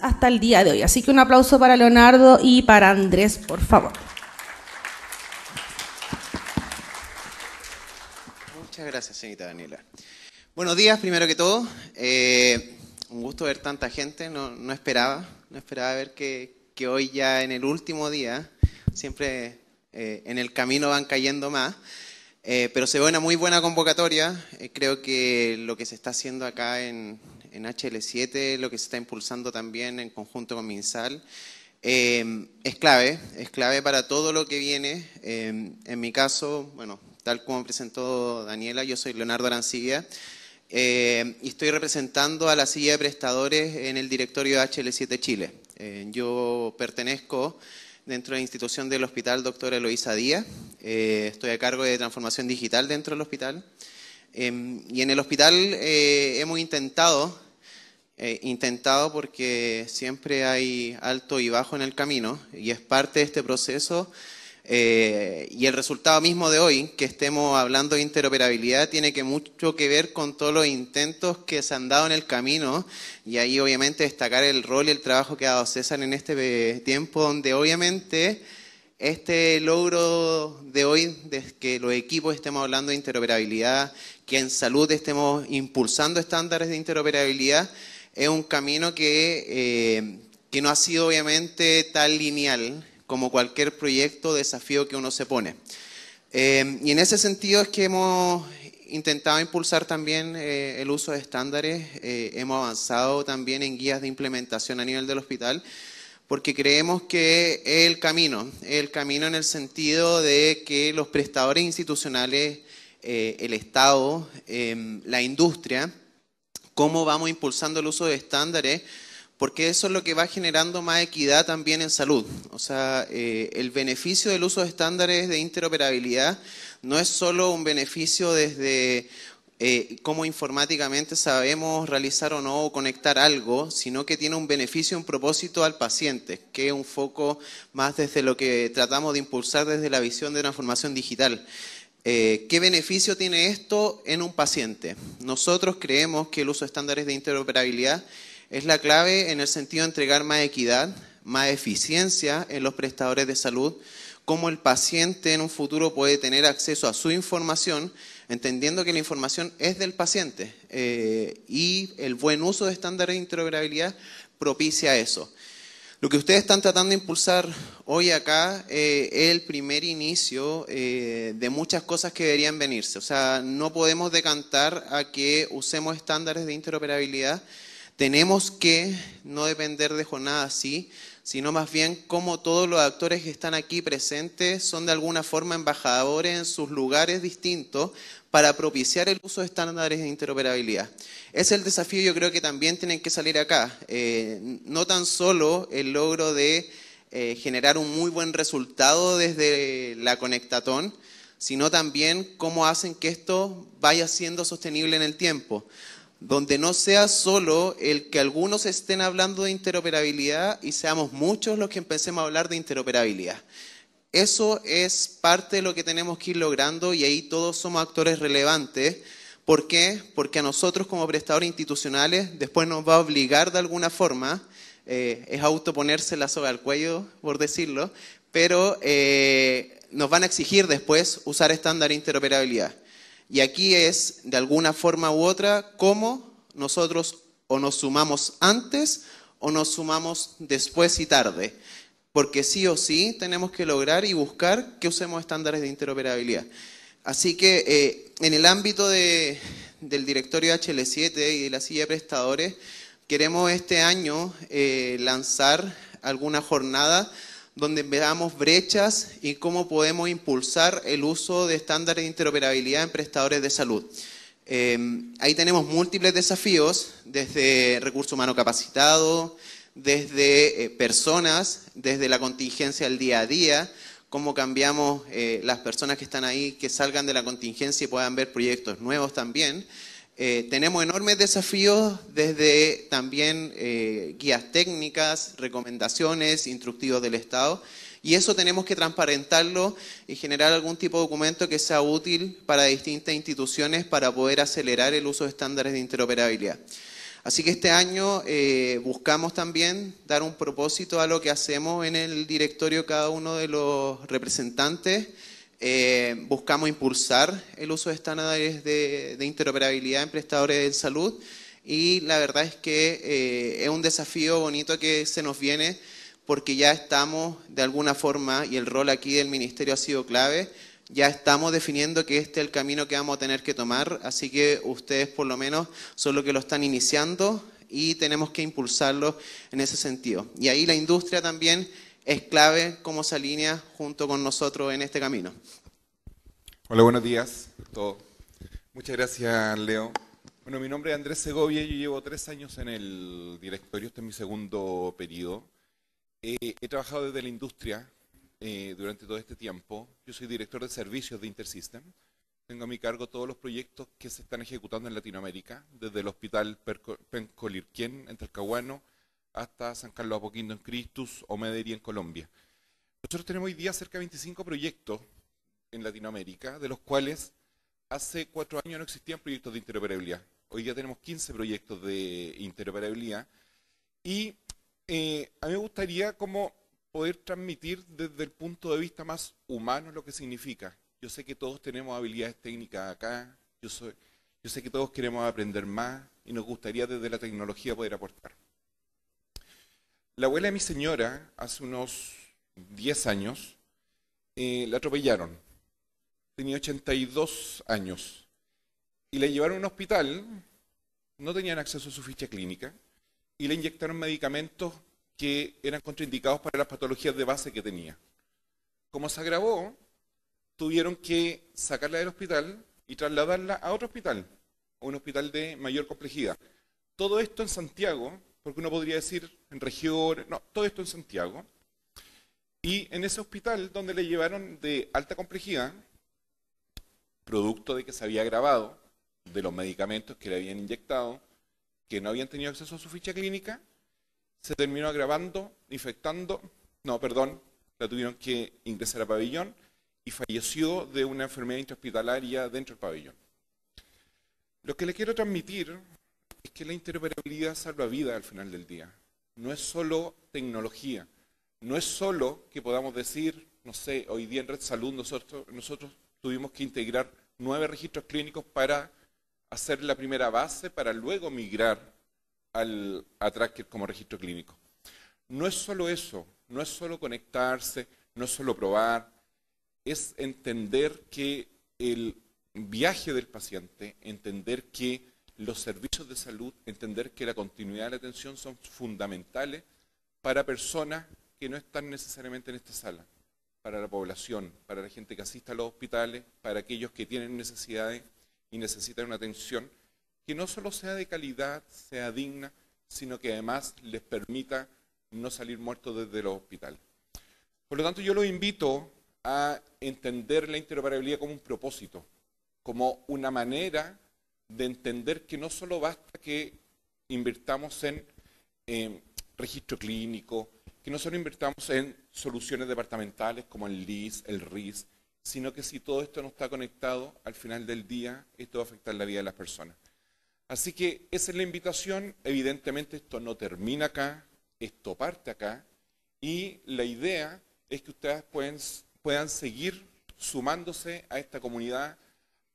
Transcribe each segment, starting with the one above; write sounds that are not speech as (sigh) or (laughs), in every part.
hasta el día de hoy. Así que un aplauso para Leonardo y para Andrés, por favor. Muchas gracias, señorita Daniela. Buenos días, primero que todo. Eh, un gusto ver tanta gente, no, esperaba, no esperaba ver que, hoy ya en el último día, siempre eh, en el camino van cayendo más, eh, pero se ve una muy buena convocatoria. creo que lo que se está haciendo acá en, en HL7, lo que se está impulsando también en conjunto con MinSal, eh, es clave, es clave para todo lo que viene. Eh, en mi caso, bueno, tal como presentó Daniela, yo soy Leonardo Arancibia eh, y estoy representando a la silla de prestadores en el directorio de HL7 Chile. yo pertenezco dentro de la institución del hospital doctora Eloisa Díaz, estoy a cargo de transformación digital dentro del hospital. Em, y en el hospital eh, hemos intentado, eh, intentado porque siempre hay alto y bajo en el camino y es parte de este proceso. Eh, y el resultado mismo de hoy, que estemos hablando de interoperabilidad, tiene que mucho que ver con todos los intentos que se han dado en el camino y ahí obviamente destacar el rol y el trabajo que ha dado César en este tiempo, donde obviamente este logro de hoy, de que los equipos estemos hablando de interoperabilidad, que en salud estemos impulsando estándares de interoperabilidad, es un camino eh, que, no ha sido obviamente tan lineal como cualquier proyecto o desafío que uno se pone. Eh, y en ese sentido es que hemos intentado impulsar también eh, el uso de estándares, hemos avanzado también en guías de implementación a nivel del hospital, porque creemos que es el camino, el camino en el sentido de que los prestadores institucionales eh, el Estado, em, la industria, cómo vamos impulsando el uso de estándares, porque eso es lo que va generando más equidad también en salud. O sea, eh, el beneficio del uso de estándares de interoperabilidad no es solo un beneficio desde eh, cómo informáticamente sabemos realizar o no o conectar algo, sino que tiene un beneficio, un propósito al paciente, que es un foco más desde lo que tratamos de impulsar desde la visión de transformación digital. Eh, ¿Qué beneficio tiene esto en un paciente? Nosotros creemos que el uso de estándares de interoperabilidad es la clave en el sentido de entregar más equidad, más eficiencia en los prestadores de salud, cómo el paciente en un futuro puede tener acceso a su información, entendiendo que la información es del paciente eh, y el buen uso de estándares de interoperabilidad propicia eso. Lo que ustedes están tratando de impulsar hoy acá eh, es el primer inicio eh, de muchas cosas que deberían venirse. O sea, no podemos decantar a que usemos estándares de interoperabilidad. Tenemos que no depender de jornadas así, sino más bien cómo todos los actores que están aquí presentes son de alguna forma embajadores en sus lugares distintos para propiciar el uso de estándares de interoperabilidad. Es el desafío yo creo que también tienen que salir acá, eh, no tan solo el logro de eh, generar un muy buen resultado desde la conectatón, sino también cómo hacen que esto vaya siendo sostenible en el tiempo donde no sea solo el que algunos estén hablando de interoperabilidad y seamos muchos los que empecemos a hablar de interoperabilidad. Eso es parte de lo que tenemos que ir logrando y ahí todos somos actores relevantes. ¿Por qué? Porque a nosotros como prestadores institucionales después nos va a obligar de alguna forma, eh, es autoponerse la soga al cuello, por decirlo, pero eh, nos van a exigir después usar estándar interoperabilidad. Y aquí es, de alguna forma u otra, cómo nosotros o nos sumamos antes o nos sumamos después y tarde. Porque sí o sí tenemos que lograr y buscar que usemos estándares de interoperabilidad. Así que eh, en el ámbito de, del directorio HL7 y de la silla de prestadores, queremos este año eh, lanzar alguna jornada donde veamos brechas y cómo podemos impulsar el uso de estándares de interoperabilidad en prestadores de salud. Em, ahí tenemos múltiples desafíos, desde recurso humano capacitado, desde eh, personas, desde la contingencia al día a día, cómo cambiamos eh, las personas que están ahí, que salgan de la contingencia y puedan ver proyectos nuevos también. Eh, tenemos enormes desafíos desde también eh, guías técnicas, recomendaciones, instructivos del Estado, y eso tenemos que transparentarlo y generar algún tipo de documento que sea útil para distintas instituciones para poder acelerar el uso de estándares de interoperabilidad. Así que este año eh, buscamos también dar un propósito a lo que hacemos en el directorio cada uno de los representantes eh, buscamos impulsar el uso de estándares de, de, interoperabilidad en prestadores de salud y la verdad es que eh, es un desafío bonito que se nos viene porque ya estamos de alguna forma, y el rol aquí del Ministerio ha sido clave, ya estamos definiendo que este es el camino que vamos a tener que tomar, así que ustedes por lo menos son los que lo están iniciando y tenemos que impulsarlo en ese sentido. Y ahí la industria también es clave cómo se alinea junto con nosotros en este camino. Hola, buenos días a Muchas gracias, Leo. Bueno, mi nombre es Andrés Segovia, yo llevo tres años en el directorio, este es mi segundo periodo. Eh, he trabajado desde la industria eh, durante todo este tiempo. Yo soy director de servicios de Intersystem. Tengo a mi cargo todos los proyectos que se están ejecutando en Latinoamérica, desde el hospital Pencolirquien en Talcahuano, hasta San Carlos Apoquindo en Cristus o Medellín en Colombia. Nosotros tenemos hoy día cerca de 25 proyectos en Latinoamérica, de los cuales hace cuatro años no existían proyectos de interoperabilidad. Hoy día tenemos 15 proyectos de interoperabilidad y eh, a mí me gustaría como poder transmitir desde el punto de vista más humano lo que significa. Yo sé que todos tenemos habilidades técnicas acá, yo sé que todos queremos aprender más y nos gustaría desde la tecnología poder aportar. La abuela de mi señora, hace unos 10 años, eh, la atropellaron. Tenía 82 años. Y la llevaron a un hospital, no tenían acceso a su ficha clínica, y le inyectaron medicamentos que eran contraindicados para las patologías de base que tenía. Como se agravó, tuvieron que sacarla del hospital y trasladarla a otro hospital, a un hospital de mayor complejidad. Todo esto en Santiago, porque uno podría decir en regiones, no, todo esto en Santiago. Y en ese hospital donde le llevaron de alta complejidad, producto de que se había agravado de los medicamentos que le habían inyectado, que no habían tenido acceso a su ficha clínica, se terminó agravando, infectando, no, perdón, la tuvieron que ingresar a pabellón y falleció de una enfermedad intrahospitalaria dentro del pabellón. Lo que le quiero transmitir es que la interoperabilidad salva vida al final del día. No es solo tecnología, no es solo que podamos decir, no sé, hoy día en Red Salud nosotros, tuvimos que integrar nueve registros clínicos para hacer la primera base, para luego migrar al, a Tracker como registro clínico. No es solo eso, no es solo conectarse, no es solo probar, es entender que el viaje del paciente, entender que los servicios de salud, entender que la continuidad de la atención son fundamentales para personas que no están necesariamente en esta sala, para la población, para la gente que asista a los hospitales, para aquellos que tienen necesidades y necesitan una atención que no solo sea de calidad, sea digna, sino que además les permita no salir muertos desde los hospitales. Por lo tanto, yo los invito a entender la interoperabilidad como un propósito, como una manera de entender que no solo basta que invirtamos en em, registro clínico, que no solo invirtamos en soluciones departamentales como el LIS, el RIS, sino que si todo esto no está conectado, al final del día esto va a afectar la vida de las personas. Así que esa es la invitación. Evidentemente esto no termina acá, esto parte acá. Y la idea es que ustedes pueden, puedan seguir sumándose a esta comunidad.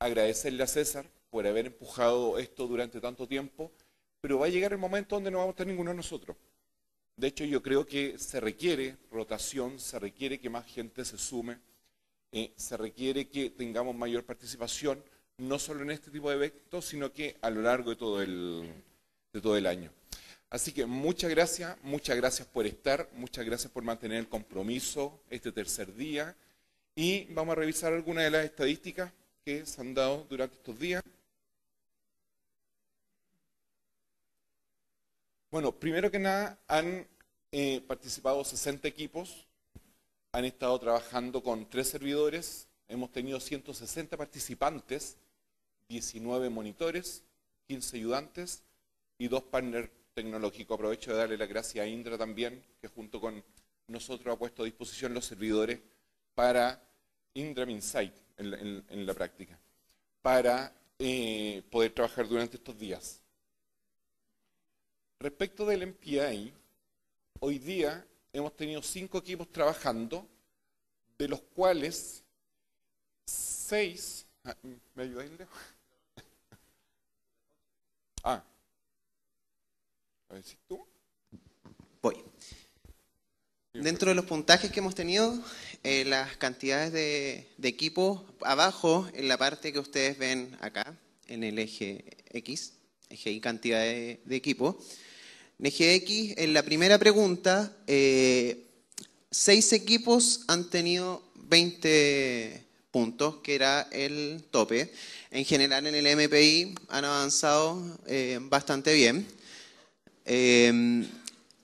Agradecerle a César por haber empujado esto durante tanto tiempo, pero va a llegar el momento donde no vamos a estar ninguno de nosotros. De hecho, yo creo que se requiere rotación, se requiere que más gente se sume, eh, se requiere que tengamos mayor participación, no solo en este tipo de eventos, sino que a lo largo de todo el, de todo el año. Así que muchas gracias, muchas gracias por estar, muchas gracias por mantener el compromiso este tercer día y vamos a revisar algunas de las estadísticas que se han dado durante estos días. Bueno, primero que nada, han eh, participado 60 equipos, han estado trabajando con tres servidores, hemos tenido 160 participantes, 19 monitores, 15 ayudantes y dos partners tecnológicos. Aprovecho de darle la gracia a Indra también, que junto con nosotros ha puesto a disposición los servidores para Indra Insight en la, práctica, para eh, poder trabajar durante estos días. Respecto del MPI, hoy día hemos tenido cinco equipos trabajando, de los cuales seis. Ah, ¿Me ayudáis, (laughs) Ah. A ver si tú. Voy. Dentro de los puntajes que hemos tenido, eh, las cantidades de, de equipos abajo, en la parte que ustedes ven acá, en el eje X, eje y cantidad de, equipo, equipos, NGX, en la primera pregunta, eh, seis equipos han tenido 20 puntos, que era el tope. En general en el MPI han avanzado eh, bastante bien. Em,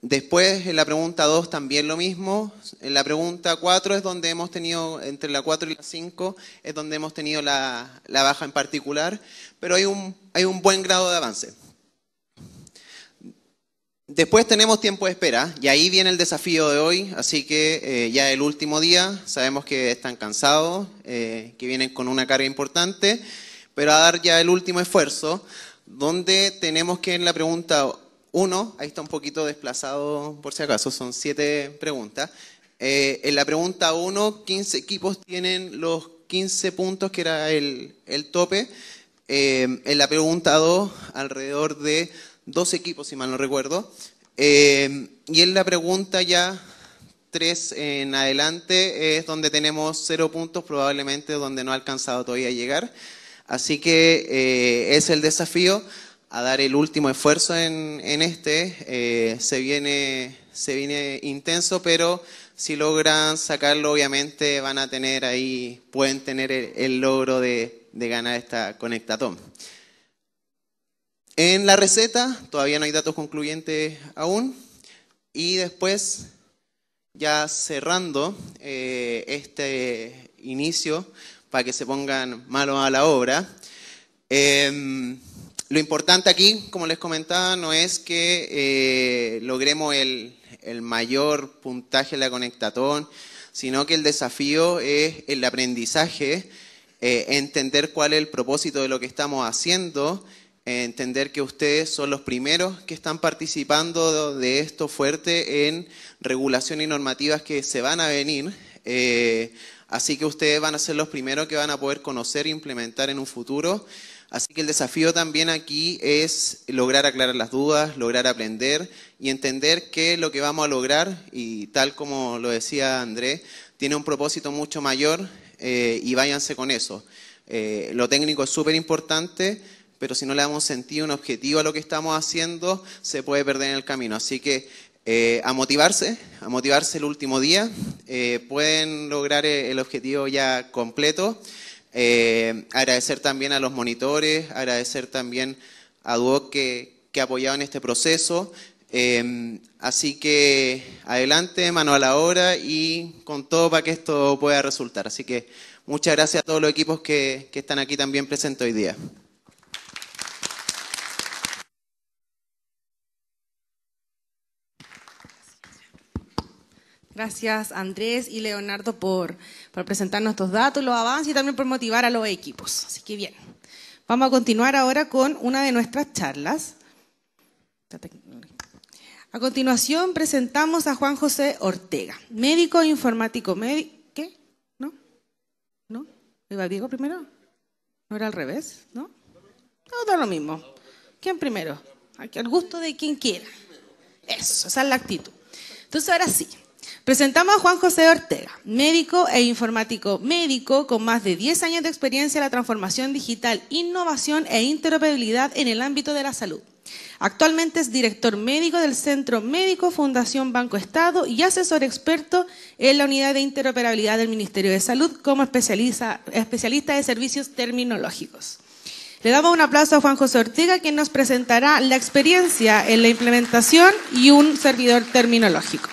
después en la pregunta 2 también lo mismo. En la pregunta 4 es donde hemos tenido, entre la 4 y la 5, es donde hemos tenido la, la baja en particular, pero hay un, hay un buen grado de avance. Después tenemos tiempo de espera y ahí viene el desafío de hoy, así que eh, ya el último día sabemos que están cansados, eh, que vienen con una carga importante, pero a dar ya el último esfuerzo, donde tenemos que en la pregunta 1, ahí está un poquito desplazado por si acaso, son siete preguntas, eh, en la pregunta 1, 15 equipos tienen los 15 puntos que era el tope, en la pregunta 2, alrededor de dos equipos, si mal no recuerdo. Eh, y en la pregunta ya tres en adelante es donde tenemos cero puntos, probablemente donde no ha alcanzado todavía a llegar. Así que eh, es el desafío a dar el último esfuerzo en, este. Eh, se, viene, intenso, pero si logran sacarlo, obviamente van a tener ahí, pueden tener el, logro de, de ganar esta Conectatón en la receta, todavía no hay datos concluyentes aún. Y después, ya cerrando eh, este inicio, para que se pongan manos a la obra. Em, lo importante aquí, como les comentaba, no es que eh, logremos el, mayor puntaje en la conectatón, sino que el desafío es el aprendizaje, eh, entender cuál es el propósito de lo que estamos haciendo entender que ustedes son los primeros que están participando de esto fuerte en regulación y normativas que se van a venir. Eh, así que ustedes van a ser los primeros que van a poder conocer e implementar en un futuro. Así que el desafío también aquí es lograr aclarar las dudas, lograr aprender y entender que lo que vamos a lograr, y tal como lo decía André, tiene un propósito mucho mayor eh, y váyanse con eso. Eh, lo técnico es súper importante, pero si no le damos sentido, un objetivo a lo que estamos haciendo, se puede perder en el camino. Así que eh, a motivarse, a motivarse el último día, eh, pueden lograr eh, el objetivo ya completo. agradecer también a los monitores, agradecer también a Duoc que, ha apoyado en este proceso. así que adelante, mano a la hora y con todo para que esto pueda resultar. Así que muchas gracias a todos los equipos que, que están aquí también presentes hoy día. Gracias Andrés y Leonardo por, por presentarnos estos datos, los avances y también por motivar a los equipos. Así que bien, vamos a continuar ahora con una de nuestras charlas. A continuación presentamos a Juan José Ortega, médico informático. médico. ¿Qué? ¿No? ¿No? ¿Iba Diego primero? ¿No era al revés? ¿No? Todo no, lo mismo. ¿Quién primero? Al gusto de quien quiera. Eso, esa es la actitud. Entonces ahora sí, Presentamos a Juan José Ortega, médico e informático médico con más de 10 años de experiencia en la transformación digital, innovación e interoperabilidad en el ámbito de la salud. Actualmente es director médico del Centro Médico Fundación Banco Estado y asesor experto en la unidad de interoperabilidad del Ministerio de Salud como especialista de servicios terminológicos. Le damos un aplauso a Juan José Ortega, quien nos presentará la experiencia en la implementación y un servidor terminológico.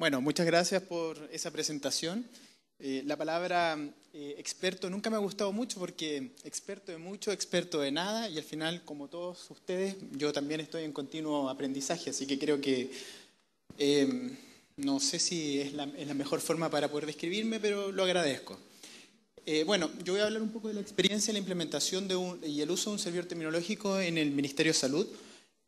Bueno, muchas gracias por esa presentación. Eh, la palabra eh, experto nunca me ha gustado mucho porque experto de mucho, experto de nada y al final, como todos ustedes, yo también estoy en continuo aprendizaje, así que creo que em, no sé si es la, es la, mejor forma para poder describirme, pero lo agradezco. Eh, bueno, yo voy a hablar un poco de la experiencia, la implementación de y el uso de un servidor terminológico en el Ministerio de Salud.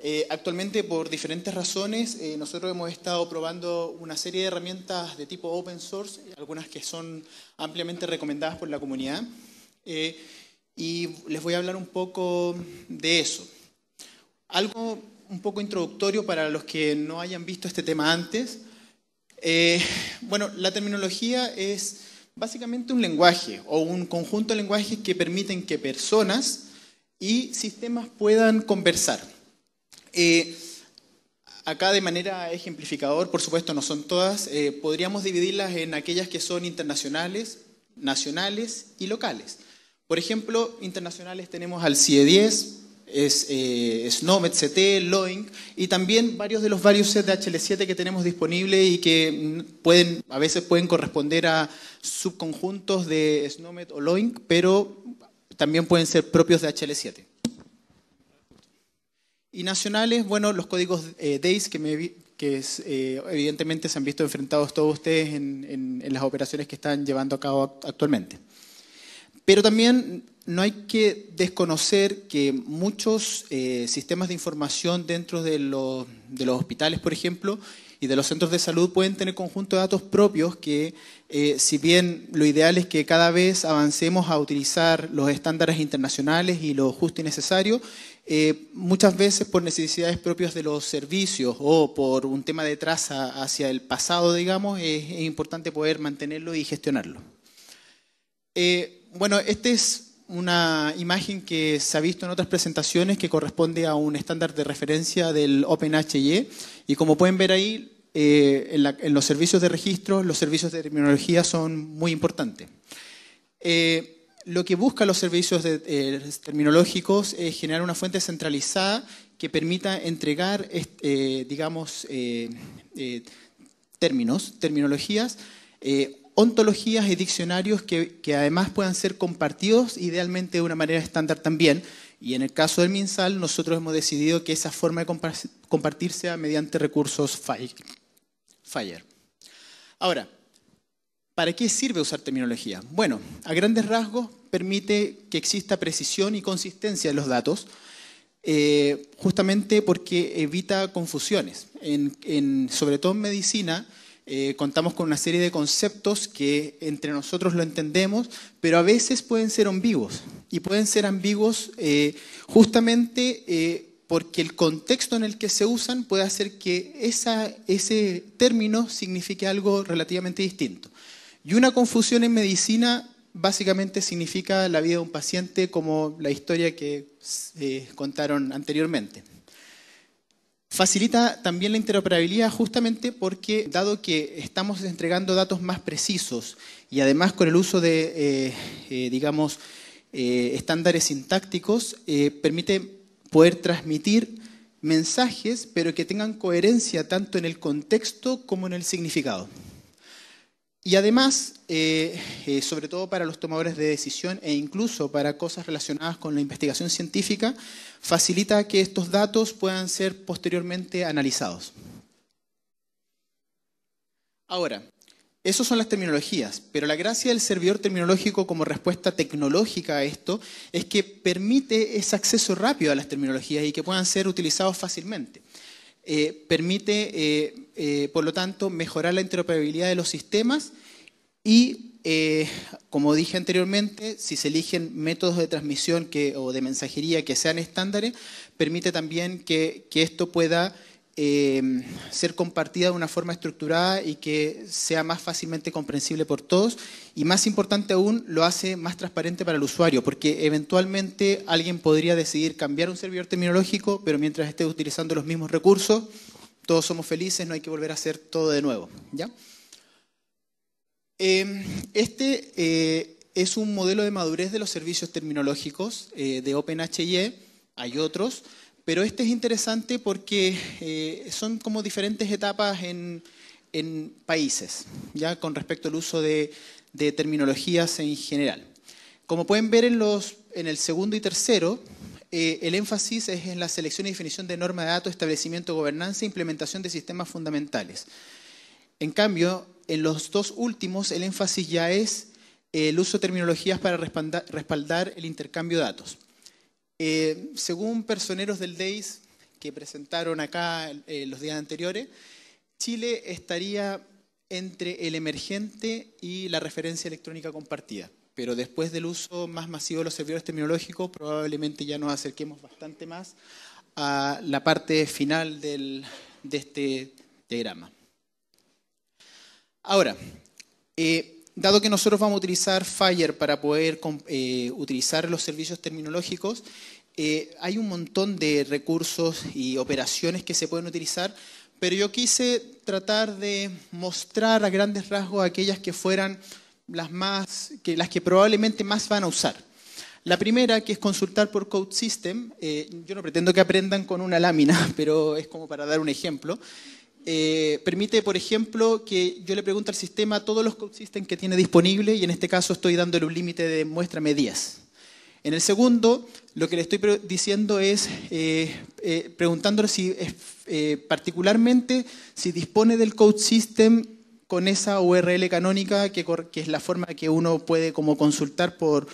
Eh, actualmente, por diferentes razones, eh, nosotros hemos estado probando una serie de herramientas de tipo open source, eh, algunas que son ampliamente recomendadas por la comunidad, y les voy a hablar un poco de eso. Algo un poco introductorio para los que no hayan visto este tema antes. bueno, la terminología es básicamente un lenguaje o un conjunto de lenguajes que permiten que personas y sistemas puedan conversar. Eh, acá de manera ejemplificador, por supuesto no son todas, eh, podríamos dividirlas en aquellas que son internacionales, nacionales y locales. Por ejemplo, internacionales tenemos al CIE e 10, es, eh, SNOMED, CT, Loing, y también varios de los varios sets de HL7 que tenemos disponible y que pueden, a veces pueden corresponder a subconjuntos de SNOMED o Loing, pero también pueden ser propios de HL7. Y nacionales, bueno, los códigos eh, que, que eh, evidentemente se han visto enfrentados todos ustedes en, las operaciones que están llevando a cabo actualmente. Pero también no hay que desconocer que muchos eh, sistemas de información dentro de los, hospitales, por ejemplo, y de los centros de salud pueden tener conjuntos de datos propios que, eh, si bien lo ideal es que cada vez avancemos a utilizar los estándares internacionales y lo justo y necesario, eh, muchas veces por necesidades propias de los servicios o por un tema de traza hacia el pasado, digamos, es, importante poder mantenerlo y gestionarlo. Eh, bueno, esta es una imagen que se ha visto en otras presentaciones que corresponde a un estándar de referencia del OpenHY. y como pueden ver ahí, eh, en, los servicios de registro, los servicios de terminología son muy importantes lo que buscan los servicios eh, terminológicos es generar una fuente centralizada que permita entregar, eh, digamos, eh, términos, terminologías, ontologías y diccionarios que, además puedan ser compartidos idealmente de una manera estándar también. Y en el caso del MinSal, nosotros hemos decidido que esa forma de compartir sea mediante recursos FIRE. Ahora, ¿Para qué sirve usar terminología? Bueno, a grandes rasgos permite que exista precisión y consistencia en los datos, eh, justamente porque evita confusiones. sobre todo en medicina, eh, contamos con una serie de conceptos que entre nosotros lo entendemos, pero a veces pueden ser ambiguos. Y pueden ser ambiguos eh, justamente porque el contexto en el que se usan puede hacer que ese término signifique algo relativamente distinto. Y una confusión en medicina básicamente significa la vida de un paciente como la historia que eh, contaron anteriormente. Facilita también la interoperabilidad justamente porque, dado que estamos entregando datos más precisos y además con el uso de, eh, eh, estándares sintácticos, permite poder transmitir mensajes, pero que tengan coherencia tanto en el contexto como en el significado. Y además, eh, eh, sobre todo para los tomadores de decisión e incluso para cosas relacionadas con la investigación científica, facilita que estos datos puedan ser posteriormente analizados. Ahora, esas son las terminologías, pero la gracia del servidor terminológico como respuesta tecnológica a esto es que permite ese acceso rápido a las terminologías y que puedan ser utilizados fácilmente. Eh, permite eh, por lo tanto, mejorar la interoperabilidad de los sistemas y, eh, como dije anteriormente, si se eligen métodos de transmisión o de mensajería que sean estándares, permite también que, esto pueda eh, ser compartida de una forma estructurada y que sea más fácilmente comprensible por todos. Y más importante aún, lo hace más transparente para el usuario, porque eventualmente alguien podría decidir cambiar un servidor terminológico, pero mientras esté utilizando los mismos recursos, todos somos felices, no hay que volver a hacer todo de nuevo. ¿ya? Em, este eh, es un modelo de madurez de los servicios terminológicos eh, de OpenHIE, hay otros, pero este es interesante porque eh, son como diferentes etapas en, países, ya con respecto al uso de, de terminologías en general. Como pueden ver en, los, en el segundo y tercero, eh, el énfasis es en la selección y definición de normas de datos, establecimiento, gobernanza e implementación de sistemas fundamentales. En cambio, en los dos últimos, el énfasis ya es eh, el uso de terminologías para respaldar, el intercambio de datos. Eh, según personeros del DEIS que presentaron acá los días anteriores, Chile estaría entre el emergente y la referencia electrónica compartida pero después del uso más masivo de los servidores terminológicos, probablemente ya nos acerquemos bastante más a la parte final de este diagrama. Ahora, eh, dado que nosotros vamos a utilizar Fire para poder eh, utilizar los servicios terminológicos, eh, hay un montón de recursos y operaciones que se pueden utilizar, pero yo quise tratar de mostrar a grandes rasgos aquellas que fueran las, más, que, las que probablemente más van a usar. La primera, que es consultar por Code System, eh, yo no pretendo que aprendan con una lámina, (laughs) pero es como para dar un ejemplo. Eh, permite, por ejemplo, que yo le pregunte al sistema todos los code systems que tiene disponible y en este caso estoy dándole un límite de muéstrame 10. En el segundo, lo que le estoy diciendo es eh, preguntándole si particularmente si dispone del code system con esa URL canónica, que, es la forma que uno puede como consultar por,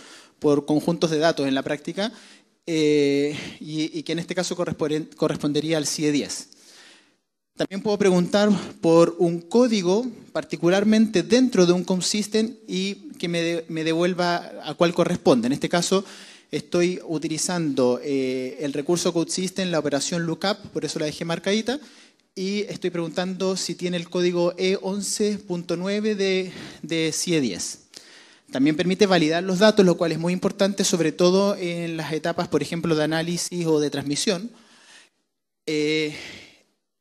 conjuntos de datos en la práctica, eh, y, que en este caso correspondería al CIE e 10. También puedo preguntar por un código, particularmente dentro de un consistent, y que me, devuelva a cuál corresponde. En este caso, estoy utilizando eh, el recurso CodeSystem, la operación lookup, por eso la dejé marcadita, y estoy preguntando si tiene el código E11.9 de, de CIE e 10. También permite validar los datos, lo cual es muy importante, sobre todo en las etapas, por ejemplo, de análisis o de transmisión. Eh,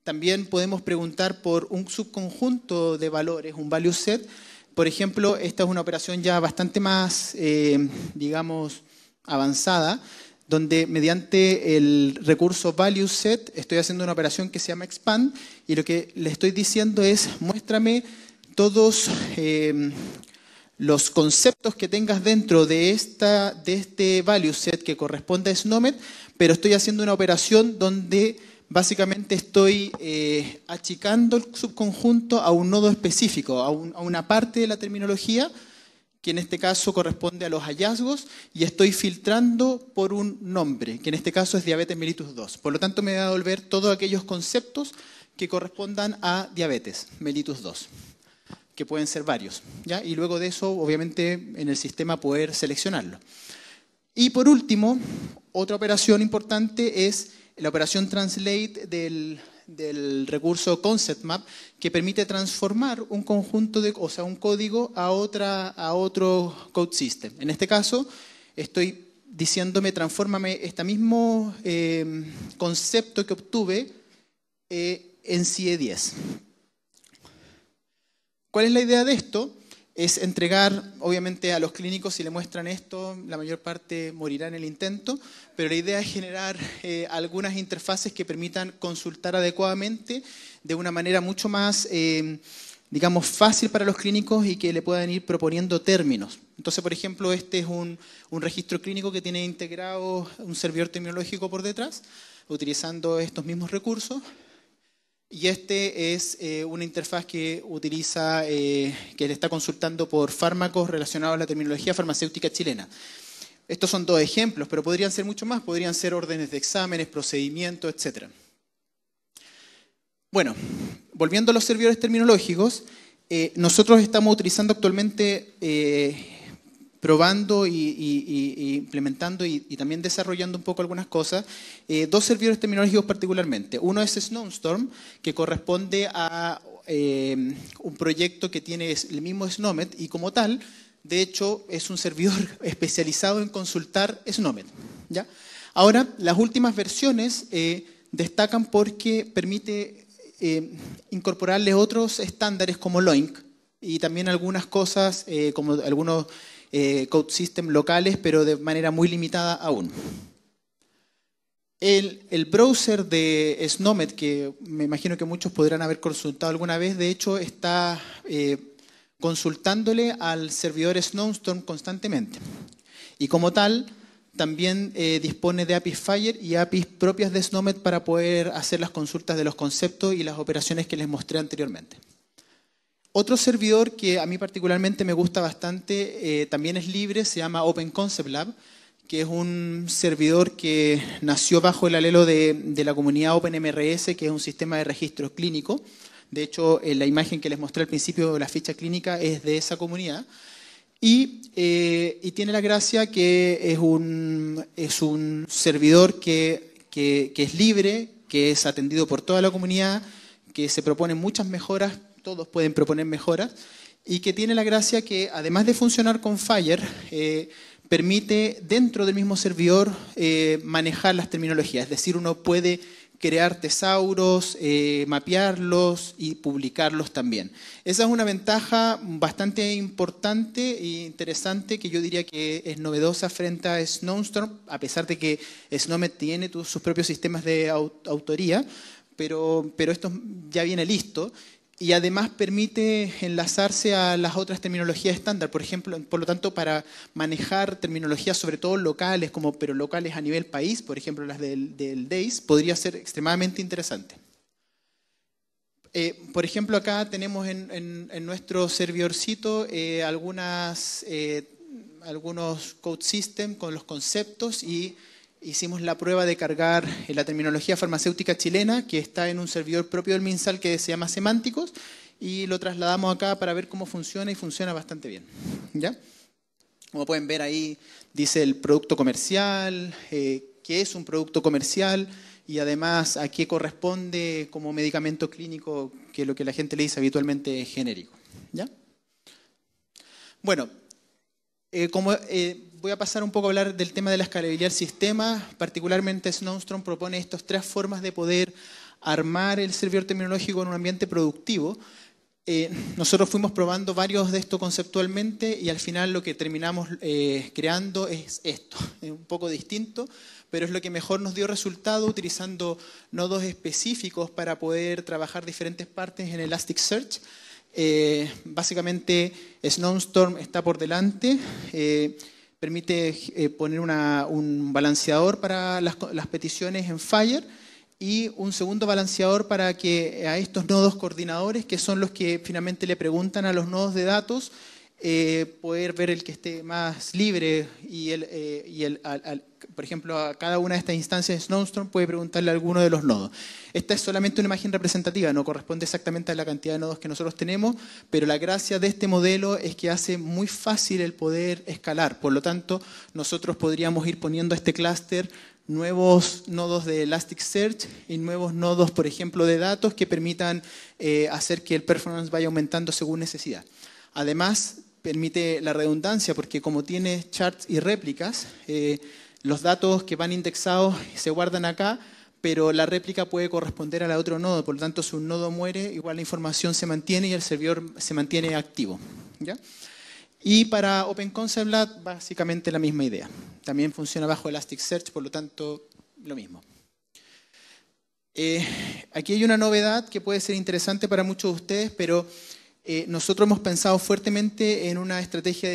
también podemos preguntar por un subconjunto de valores, un value set. Por ejemplo, esta es una operación ya bastante más, eh, digamos, avanzada, donde mediante el recurso value set estoy haciendo una operación que se llama expand y lo que le estoy diciendo es muéstrame todos em, los conceptos que tengas dentro de, de este value set que corresponde a Snomet, pero estoy haciendo una operación donde básicamente estoy eh, achicando el subconjunto a un nodo específico, a una parte de la terminología que en este caso corresponde a los hallazgos, y estoy filtrando por un nombre, que en este caso es diabetes mellitus 2. Por lo tanto, me va a devolver todos aquellos conceptos que correspondan a diabetes mellitus 2, que pueden ser varios. ¿ya? Y luego de eso, obviamente, en el sistema poder seleccionarlo. Y por último, otra operación importante es la operación translate del del recurso Concept Map que permite transformar un conjunto de, o sea, un código a, otro code system. En este caso, estoy diciéndome, transfórmame este mismo em, concepto que obtuve eh, en CIE e 10. ¿Cuál es la idea de esto? es entregar, obviamente a los clínicos si le muestran esto, la mayor parte morirá en el intento, pero la idea es generar eh, algunas interfaces que permitan consultar adecuadamente de una manera mucho más, eh, digamos, fácil para los clínicos y que le puedan ir proponiendo términos. Entonces, por ejemplo, este es un registro clínico que tiene integrado un servidor terminológico por detrás, utilizando estos mismos recursos. Y este es eh, una interfaz que utiliza, eh, que le está consultando por fármacos relacionados a la terminología farmacéutica chilena. Estos son dos ejemplos, pero podrían ser mucho más, podrían ser órdenes de exámenes, procedimientos, etc. Bueno, volviendo a los servidores terminológicos, eh, nosotros estamos utilizando actualmente probando y, implementando y, también desarrollando un poco algunas cosas, eh, dos servidores terminológicos particularmente. Uno es Snowstorm, que corresponde a eh, un proyecto que tiene el mismo SNOMED y como tal, de hecho, es un servidor (laughs) especializado en consultar SNOMED ¿ya? Ahora, las últimas versiones eh, destacan porque permite incorporarle otros estándares como Loink, y también algunas cosas, como algunos eh, code system locales, pero de manera muy limitada aún. El, browser de Snomet, que me imagino que muchos podrán haber consultado alguna vez, de hecho está eh, consultándole al servidor Snowstorm constantemente. Y como tal, también eh, dispone de APIs Fire y APIs propias de Snomet para poder hacer las consultas de los conceptos y las operaciones que les mostré anteriormente. Otro servidor que a mí particularmente me gusta bastante, eh, también es libre, se llama Open Concept Lab, que es un servidor que nació bajo el alelo de, la comunidad OpenMRS, que es un sistema de registro clínico. De hecho, eh, la imagen que les mostré al principio de la ficha clínica es de esa comunidad. Eh, y, tiene la gracia que es un, es un servidor que, que, que, es libre, que es atendido por toda la comunidad, que se proponen muchas mejoras todos pueden proponer mejoras, y que tiene la gracia que, además de funcionar con Fire, eh, permite dentro del mismo servidor eh, manejar las terminologías, es decir, uno puede crear tesauros, eh, mapearlos y publicarlos también. Esa es una ventaja bastante importante e interesante que yo diría que es novedosa frente a Snowstorm, a pesar de que Snowmet tiene sus propios sistemas de autoría, pero, pero esto ya viene listo y además permite enlazarse a las otras terminologías estándar. Por ejemplo, por lo tanto, para manejar terminologías, sobre todo locales, como pero locales a nivel país, por ejemplo, las del, del DAIS, podría ser extremadamente interesante. Eh, por ejemplo, acá tenemos en, nuestro servidorcito eh, algunas, eh, algunos code systems con los conceptos y hicimos la prueba de cargar eh, la terminología farmacéutica chilena, que está en un servidor propio del MinSal que se llama Semánticos, y lo trasladamos acá para ver cómo funciona y funciona bastante bien. ¿Ya? Como pueden ver ahí dice el producto comercial, eh, qué es un producto comercial y además a qué corresponde como medicamento clínico, que lo que la gente le dice habitualmente es genérico. Bueno, eh, como Voy a pasar un poco a hablar del tema de la escalabilidad del sistema. Particularmente, Snowstorm propone estas tres formas de poder armar el servidor terminológico en un ambiente productivo. Eh, nosotros fuimos probando varios de esto conceptualmente y al final lo que terminamos eh, creando es esto, (laughs) es un poco distinto, pero es lo que mejor nos dio resultado utilizando nodos específicos para poder trabajar diferentes partes en Elasticsearch. Eh, básicamente, Snowstorm está por delante permite eh, poner un balanceador para las, peticiones en Fire y un segundo balanceador para que a estos nodos coordinadores, que son los que finalmente le preguntan a los nodos de datos, eh, poder ver el que esté más libre y, el, eh, por ejemplo, a cada una de estas instancias de Snowstorm puede preguntarle a alguno de los nodos. Esta es solamente una imagen representativa, no corresponde exactamente a la cantidad de nodos que nosotros tenemos, pero la gracia de este modelo es que hace muy fácil el poder escalar. Por lo tanto, nosotros podríamos ir poniendo a este clúster nuevos nodos de Elasticsearch y nuevos nodos, por ejemplo, de datos que permitan eh, hacer que el performance vaya aumentando según necesidad. Además, permite la redundancia porque como tiene charts y réplicas, eh, los datos que van indexados se guardan acá, pero la réplica puede corresponder a la otro nodo, por lo tanto si un nodo muere, igual la información se mantiene y el servidor se mantiene activo. Y para Open Concept básicamente la misma idea. También funciona bajo Elasticsearch, por lo tanto, lo mismo. Eh, aquí hay una novedad que puede ser interesante para muchos de ustedes, pero eh, nosotros hemos pensado fuertemente en una estrategia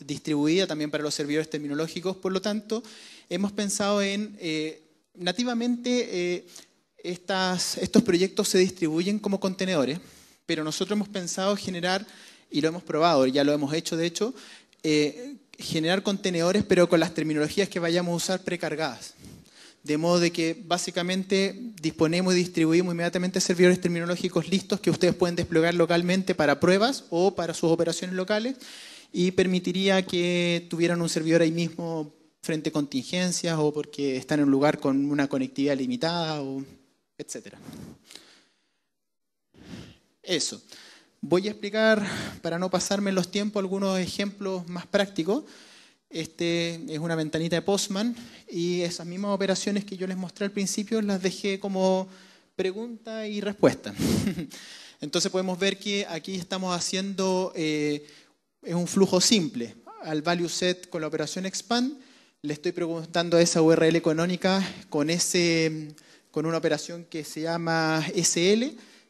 distribuida también para los servidores terminológicos, por lo tanto, hemos pensado en, eh, nativamente, eh, estos proyectos se distribuyen como contenedores, pero nosotros hemos pensado generar, y lo hemos probado, ya lo hemos hecho de hecho, generar contenedores, pero con las terminologías que vayamos a usar precargadas de modo de que básicamente disponemos y distribuimos inmediatamente servidores terminológicos listos que ustedes pueden desplegar localmente para pruebas o para sus operaciones locales y permitiría que tuvieran un servidor ahí mismo frente a contingencias o porque están en un lugar con una conectividad limitada o Eso. Voy a explicar, para no pasarme los tiempos, algunos ejemplos más prácticos. Este es una ventanita de Postman y esas mismas operaciones que yo les mostré al principio las dejé como pregunta y respuesta. (laughs) Entonces podemos ver que aquí estamos haciendo eh, es un flujo simple. Al value set con la operación expand le estoy preguntando a esa URL económica con, ese, con una operación que se llama SL,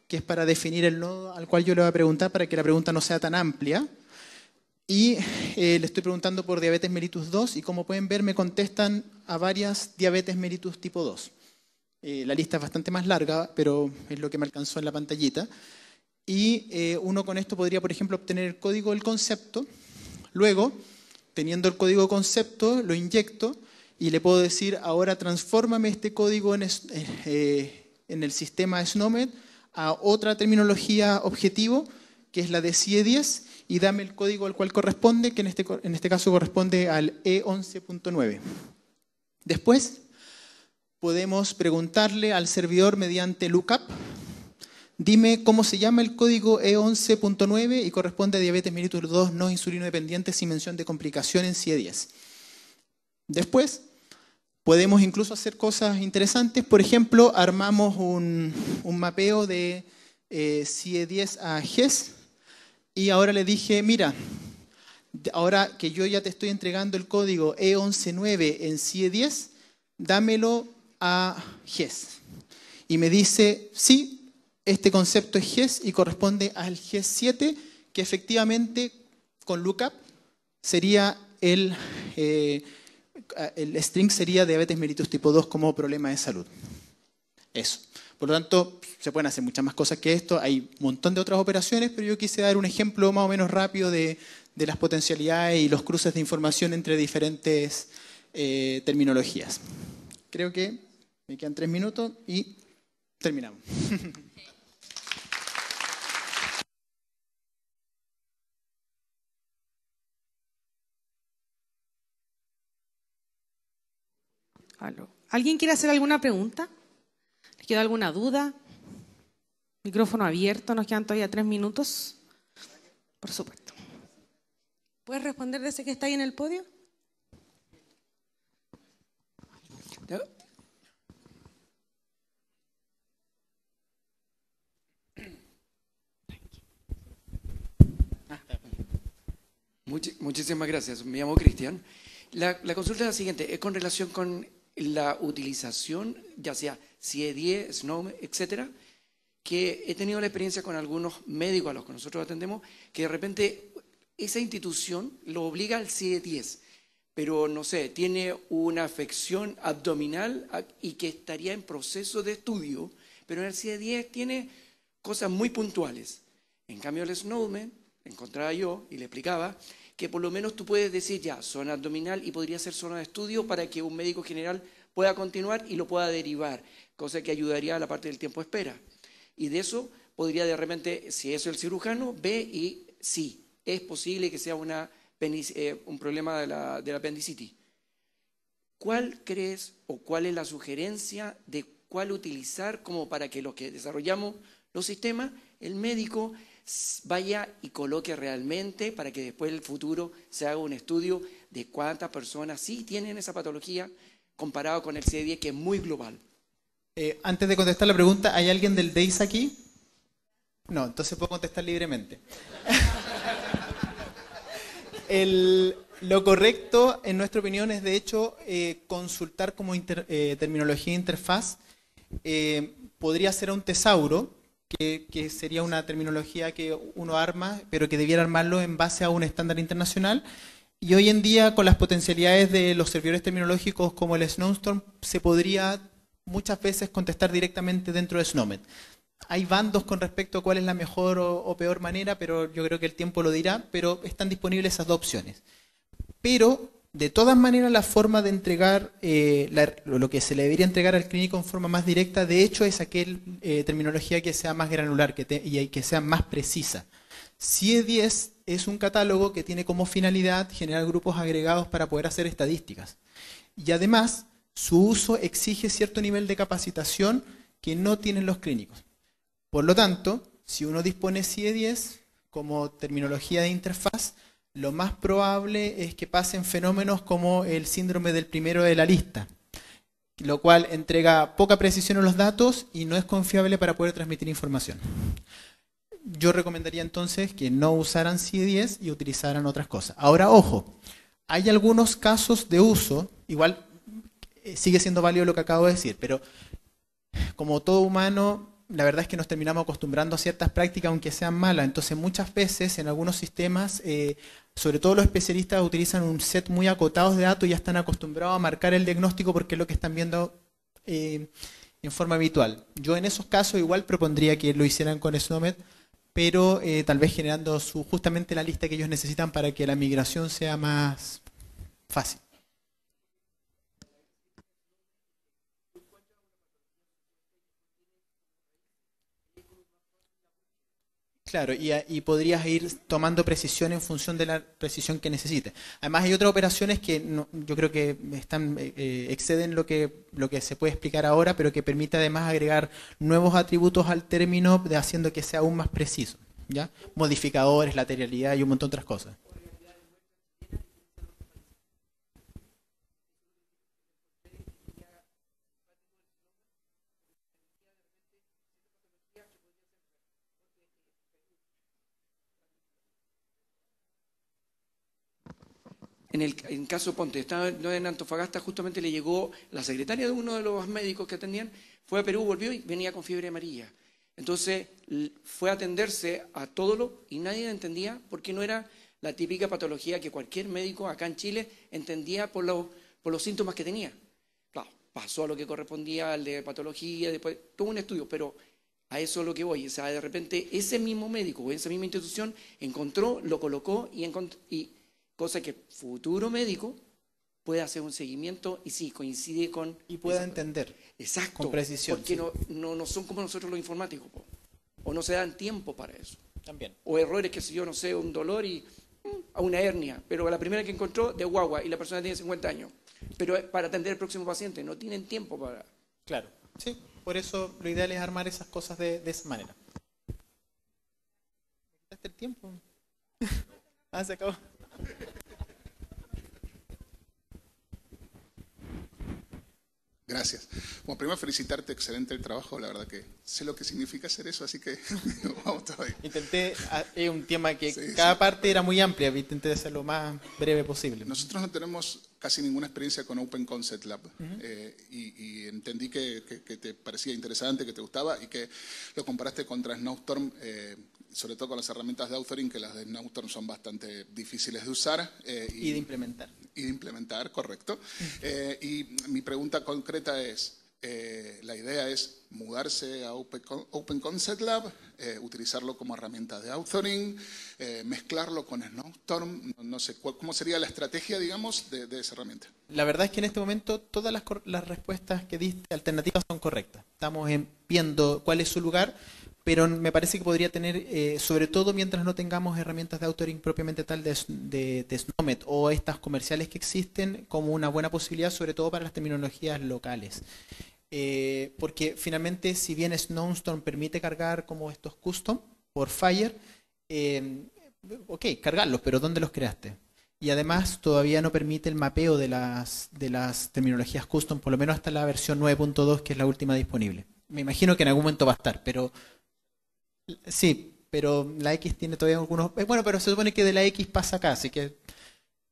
que es para definir el nodo al cual yo le voy a preguntar para que la pregunta no sea tan amplia. Y eh, le estoy preguntando por diabetes mellitus 2 y como pueden ver me contestan a varias diabetes mellitus tipo 2. Eh, la lista es bastante más larga, pero es lo que me alcanzó en la pantallita. Y eh, uno con esto podría, por ejemplo, obtener el código del concepto. Luego, teniendo el código concepto, lo inyecto y le puedo decir, ahora transfórmame este código en, en el sistema SNOMED a otra terminología objetivo que es la de CIE e 10, y dame el código al cual corresponde, que en este, en este caso corresponde al E11.9. Después podemos preguntarle al servidor mediante lookup, dime cómo se llama el código E11.9 y corresponde a diabetes mellitus 2 no insulino dependiente sin mención de complicación en CIE e 10. Después podemos incluso hacer cosas interesantes, por ejemplo, armamos un, mapeo de eh, CIE e 10 a GES y ahora le dije, mira, ahora que yo ya te estoy entregando el código E119 en CIE 10, dámelo a GES. Y me dice, sí, este concepto es GES y corresponde al GES 7, que efectivamente con lookup sería el, eh, string sería diabetes mellitus tipo 2 como problema de salud. Eso. Por lo tanto, se pueden hacer muchas más cosas que esto. Hay un montón de otras operaciones, pero yo quise dar un ejemplo más o menos rápido de, las potencialidades y los cruces de información entre diferentes eh, terminologías. Creo que me quedan tres minutos y terminamos. (laughs) ¿Alguien quiere hacer alguna pregunta? queda alguna duda? Micrófono abierto, nos quedan todavía tres minutos. Por supuesto. ¿Puedes responder desde que está ahí en el podio? muchísimas gracias. Me llamo Cristian. la consulta es la siguiente, es con relación con la utilización, ya sea CIE e 10, Snowman, etcétera, que he tenido la experiencia con algunos médicos a los que nosotros atendemos, que de repente esa institución lo obliga al CIE e 10, pero no sé, tiene una afección abdominal y que estaría en proceso de estudio, pero en el CIE e 10 tiene cosas muy puntuales. En cambio, el Snowman, encontraba yo y le explicaba, que por lo menos tú puedes decir ya, zona abdominal y podría ser zona de estudio para que un médico general pueda continuar y lo pueda derivar, cosa que ayudaría a la parte del tiempo espera. Y de eso podría de repente, si eso el cirujano, ve y sí, es posible que sea eh, un problema de la, de la apendicitis. ¿Cuál crees o cuál es la sugerencia de cuál utilizar como para que los que desarrollamos los sistemas, el médico vaya y coloque realmente para que después en el futuro se haga un estudio de cuántas personas sí tienen esa patología comparado con el CD10, que es muy global. Eh, antes de contestar la pregunta, ¿hay alguien del Dais aquí? No, entonces puedo contestar libremente. (laughs) lo correcto, en nuestra opinión, es de hecho eh, consultar como eh, terminología de interfaz. podría ser un tesauro, que, que, sería una terminología que uno arma, pero que debiera armarlo en base a un estándar internacional. Y hoy en día, con las potencialidades de los servidores terminológicos como el Snowstorm, se podría muchas veces contestar directamente dentro de SNOMED. Hay bandos con respecto a cuál es la mejor o, peor manera, pero yo creo que el tiempo lo dirá, pero están disponibles esas dos opciones. Pero, de todas maneras, la forma de entregar, eh, lo que se le debería entregar al clínico en forma más directa, de hecho, es aquel eh, terminología que sea más granular y que sea más precisa. es 10 es un catálogo que tiene como finalidad generar grupos agregados para poder hacer estadísticas. Y además, su uso exige cierto nivel de capacitación que no tienen los clínicos. Por lo tanto, si uno dispone CIE10 e como terminología de interfaz, lo más probable es que pasen fenómenos como el síndrome del primero de la lista, lo cual entrega poca precisión en los datos y no es confiable para poder transmitir información yo recomendaría entonces que no usaran C10 y utilizaran otras cosas. Ahora, ojo, hay algunos casos de uso, igual eh, sigue siendo válido lo que acabo de decir, pero como todo humano, la verdad es que nos terminamos acostumbrando a ciertas prácticas, aunque sean malas. Entonces, muchas veces en algunos sistemas, eh, sobre todo los especialistas utilizan un set muy acotado de datos y ya están acostumbrados a marcar el diagnóstico porque es lo que están viendo eh, en forma habitual. Yo en esos casos igual propondría que lo hicieran con SNOMED pero eh, tal vez generando su, justamente la lista que ellos necesitan para que la migración sea más fácil. Claro, y, podrías ir tomando precisión en función de la precisión que necesites. Además, hay otras operaciones que yo creo que eh, eh, exceden lo que, lo que se puede explicar ahora, pero que permite además agregar nuevos atributos al término, de haciendo que sea aún más preciso. ¿ya? Modificadores, lateralidad y un montón de otras cosas. en el caso Ponte, estaba en Antofagasta, justamente le llegó la secretaria de uno de los médicos que atendían, fue a Perú, volvió y venía con fiebre amarilla. Entonces fue a atenderse a todo lo y nadie entendía porque no era la típica patología que cualquier médico acá en Chile entendía por, los síntomas que tenía. Claro, pasó a lo que correspondía al de patología, después todo un estudio, pero a eso es lo que voy. O sea, de repente ese mismo médico o esa misma institución encontró, lo colocó y cosa que futuro médico pueda hacer un seguimiento y sí, coincide con... Y pueda entender. Exacto. Con precisión. Porque no, no, son como nosotros los informáticos, o no se dan tiempo para eso. También. O errores, que si yo no sé, un dolor y mm, a una hernia, pero la primera que encontró de guagua y la persona tiene 50 años, pero para atender al próximo paciente, no tienen tiempo para... Claro, sí, por eso lo ideal es armar esas cosas de, esa manera. ¿Me el tiempo? (laughs) ah, se acabó. Gracias. Bueno, primero felicitarte, excelente el trabajo, la verdad que sé lo que significa hacer eso, así que (laughs) vamos todavía. Intenté, ah, es un tema que cada parte era muy amplia, intenté hacer lo más breve posible. Nosotros no tenemos casi ninguna experiencia con Open Concept Lab eh, y, entendí que, te parecía interesante, que te gustaba y que lo comparaste contra Snowstorm. Eh, sobre todo con las herramientas de authoring, que las de Snowstorm son bastante difíciles de usar. Eh, y, de implementar. Y de implementar, correcto. Eh, y mi pregunta concreta es, eh, la idea es mudarse a Open, Concept Lab, utilizarlo como herramienta de authoring, mezclarlo con Snowstorm, no, sé, ¿cómo sería la estrategia, digamos, de, esa herramienta? La verdad es que en este momento todas las, las respuestas que diste alternativas son correctas. Estamos viendo cuál es su lugar pero me parece que podría tener, eh, sobre todo mientras no tengamos herramientas de authoring propiamente tal de, de, Snomet o estas comerciales que existen, como una buena posibilidad, sobre todo para las terminologías locales. Eh, porque finalmente, si bien Snowstorm permite cargar como estos custom por Fire, em, ok, cargarlos, pero ¿dónde los creaste? Y además todavía no permite el mapeo de las, de las terminologías custom, por lo menos hasta la versión 9.2, que es la última disponible. Me imagino que en algún momento va a estar, pero Sí, pero la X tiene todavía algunos... Eh, bueno, pero se supone que de la X pasa acá, así que...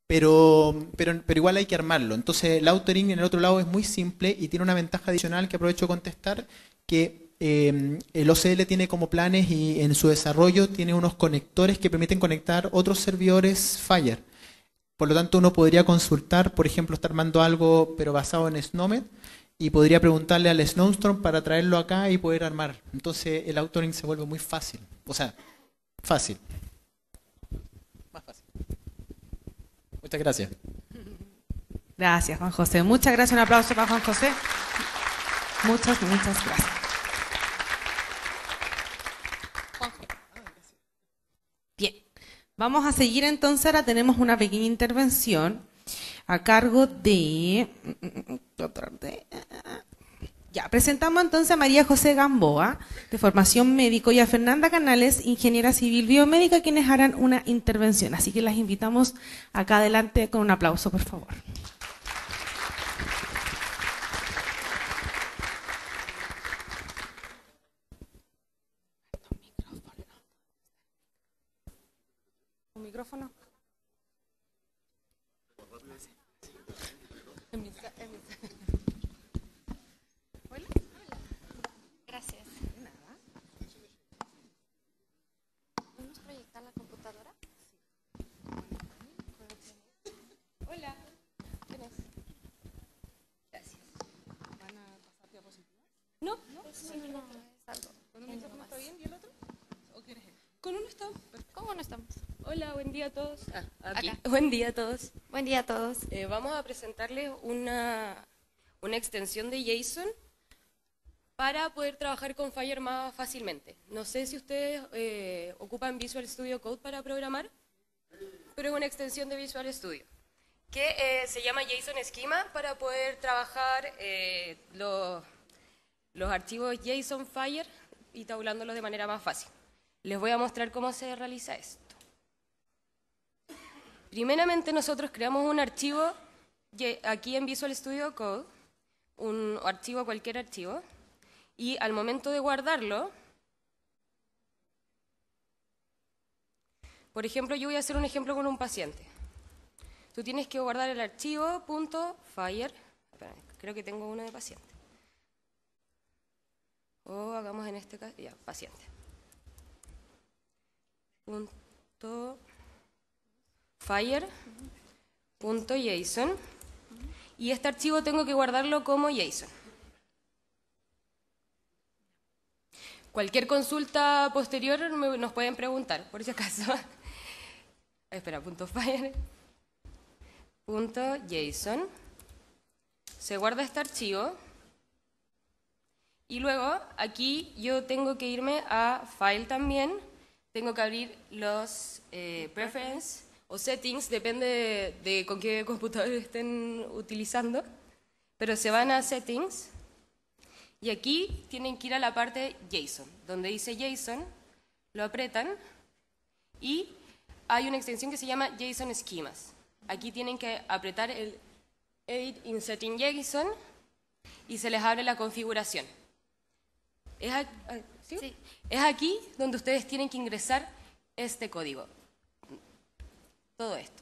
Pero, pero, igual hay que armarlo. Entonces, el authoring en el otro lado es muy simple y tiene una ventaja adicional que aprovecho de contestar, que eh, el OCL tiene como planes y en su desarrollo tiene unos conectores que permiten conectar otros servidores Fire. Por lo tanto, uno podría consultar, por ejemplo, está armando algo, pero basado en Snowman y podría preguntarle al Snowstorm para traerlo acá y poder armar. Entonces el autoring se vuelve muy fácil. O sea, fácil. Más fácil. Muchas gracias. Gracias, Juan José. Muchas gracias. Un aplauso para Juan José. Muchas, muchas gracias. Bien, vamos a seguir entonces. Ahora tenemos una pequeña intervención a cargo de ya, presentamos entonces a María José Gamboa, de formación médico, y a Fernanda Canales, ingeniera civil biomédica, quienes harán una intervención. Así que las invitamos acá adelante con un aplauso, por favor. (laughs) Buen día a todos. Buen día a todos. Eh, vamos a presentarles una, extensión de JSON para poder trabajar con Fire más fácilmente. No sé si ustedes eh, ocupan Visual Studio Code para programar, pero es una extensión de Visual Studio que eh, se llama JSON Schema para poder trabajar los, archivos JSON Fire y tabulándolos de manera más fácil. Les voy a mostrar cómo se realiza esto. Primeramente nosotros creamos un archivo aquí en Visual Studio Code, un archivo, cualquier archivo, y al momento de guardarlo, por ejemplo, yo voy a hacer un ejemplo con un paciente. Tú tienes que guardar el archivo punto .fire, creo que tengo uno de paciente. O hagamos en este caso, ya, paciente. Punto fire.json y este archivo tengo que guardarlo como JSON. Cualquier consulta posterior nos pueden preguntar, por si acaso. (laughs) Espera, punto JSON. Se guarda este archivo. Y luego aquí yo tengo que irme a File también. Tengo que abrir los eh, preferences o settings, depende de con qué computador estén utilizando, pero se van a settings y aquí tienen que ir a la parte JSON, donde dice JSON, lo apretan y hay una extensión que se llama JSON Schemas. Aquí tienen que apretar el Edit in Setting JSON y se les abre la configuración. es aquí donde ustedes tienen que ingresar este código todo esto.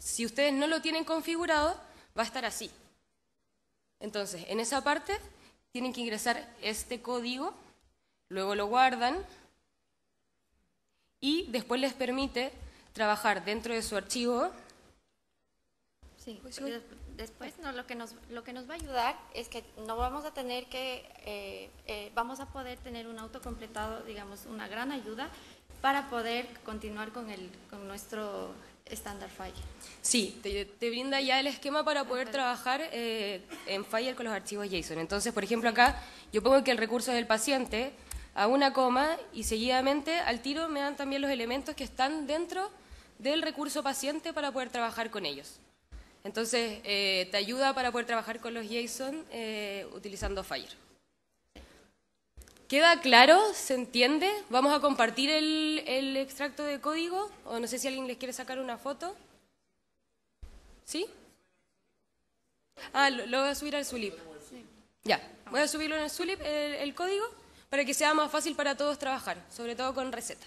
Si ustedes no lo tienen configurado, va a estar así. Entonces, en esa parte tienen que ingresar este código, luego lo guardan y después les permite trabajar dentro de su archivo. Sí, pues después no, lo, que nos, lo que nos va a ayudar es que no vamos a tener que, eh, eh, vamos a poder tener un auto completado, digamos, una gran ayuda para poder continuar con, el, con nuestro estándar FIRE. Sí, te, brinda ya el esquema para poder trabajar eh, en Fire con los archivos JSON. Entonces, por ejemplo, acá yo pongo que el recurso es el paciente a una coma y seguidamente al tiro me dan también los elementos que están dentro del recurso paciente para poder trabajar con ellos. Entonces, eh, te ayuda para poder trabajar con los JSON eh, utilizando Fire. ¿Queda claro? ¿Se entiende? Vamos a compartir el, extracto de código, o no sé si alguien les quiere sacar una foto. ¿Sí? Ah, lo, voy a subir al Zulip. Ya, voy a subirlo en el Zulip, el, código, para que sea más fácil para todos trabajar, sobre todo con receta.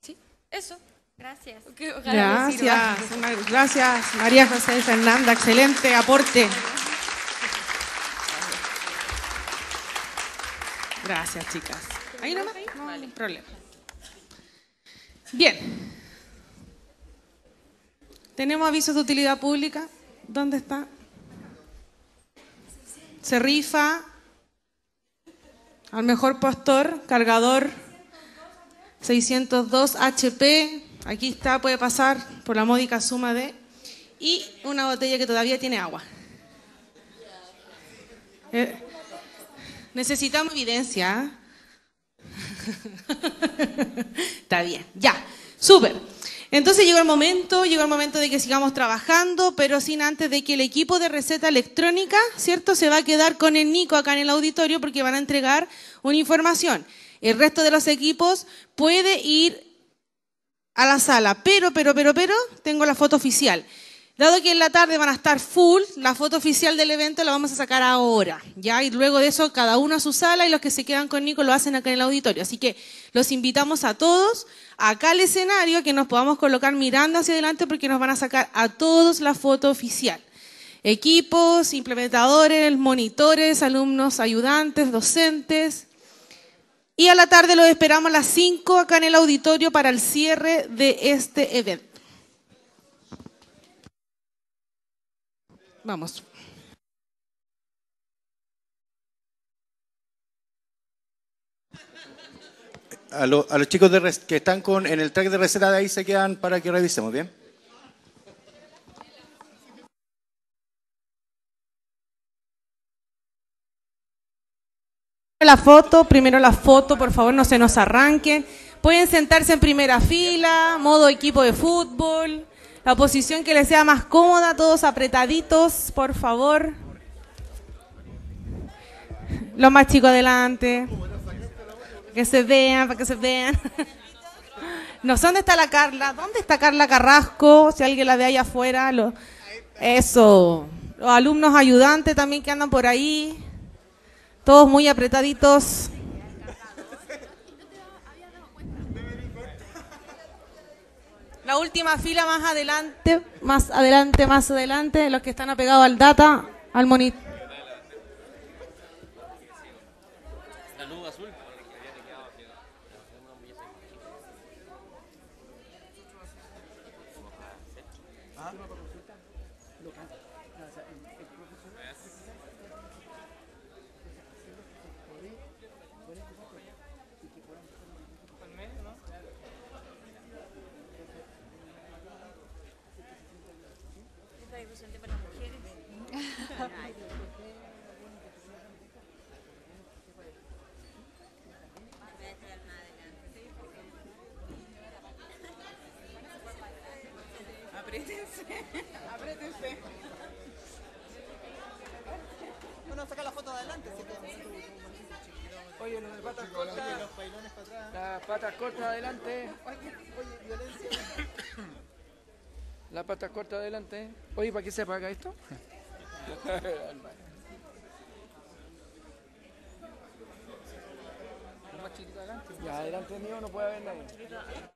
¿Sí? Eso. Gracias. gracias, gracias María José Fernanda, excelente aporte. Gracias, chicas. ¿Ahí nomás? No, vale. problema. Bien. Tenemos avisos de utilidad pública. ¿Dónde está? Se rifa al mejor postor, cargador 602 HP. Aquí está, puede pasar por la módica suma de. Y una botella que todavía tiene agua. Eh, Necesitamos evidencia. (laughs) Está bien, ya, súper. Entonces llegó el momento, llegó el momento de que sigamos trabajando, pero sin antes de que el equipo de receta electrónica, ¿cierto? Se va a quedar con el Nico acá en el auditorio porque van a entregar una información. El resto de los equipos puede ir a la sala, pero, pero, pero, pero, tengo la foto oficial. Dado que en la tarde van a estar full, la foto oficial del evento la vamos a sacar ahora, ¿ya? Y luego de eso, cada uno a su sala y los que se quedan con Nico lo hacen acá en el auditorio. Así que los invitamos a todos acá al escenario, que nos podamos colocar mirando hacia adelante porque nos van a sacar a todos la foto oficial. Equipos, implementadores, monitores, alumnos, ayudantes, docentes, y a la tarde los esperamos a las 5 acá en el auditorio para el cierre de este evento. Vamos. A, los chicos de, que están con, en el track de receta de ahí se quedan para que revisemos, ¿bien? la foto, primero la foto, por favor, no se nos arranquen. Pueden sentarse en primera fila, modo equipo de fútbol, la posición que les sea más cómoda, todos apretaditos, por favor. Los más chicos adelante. que se vean, para que se vean. (laughs) No sé dónde está la Carla. ¿Dónde está Carla Carrasco? Si alguien la ve allá afuera. Lo... Eso. Los alumnos ayudantes también que andan por ahí. Todos muy apretaditos. La última fila más adelante, más adelante, más adelante, los que están apegados al data, al monitor. qué se apaga esto? ya, adelante mío no puede haber nadie.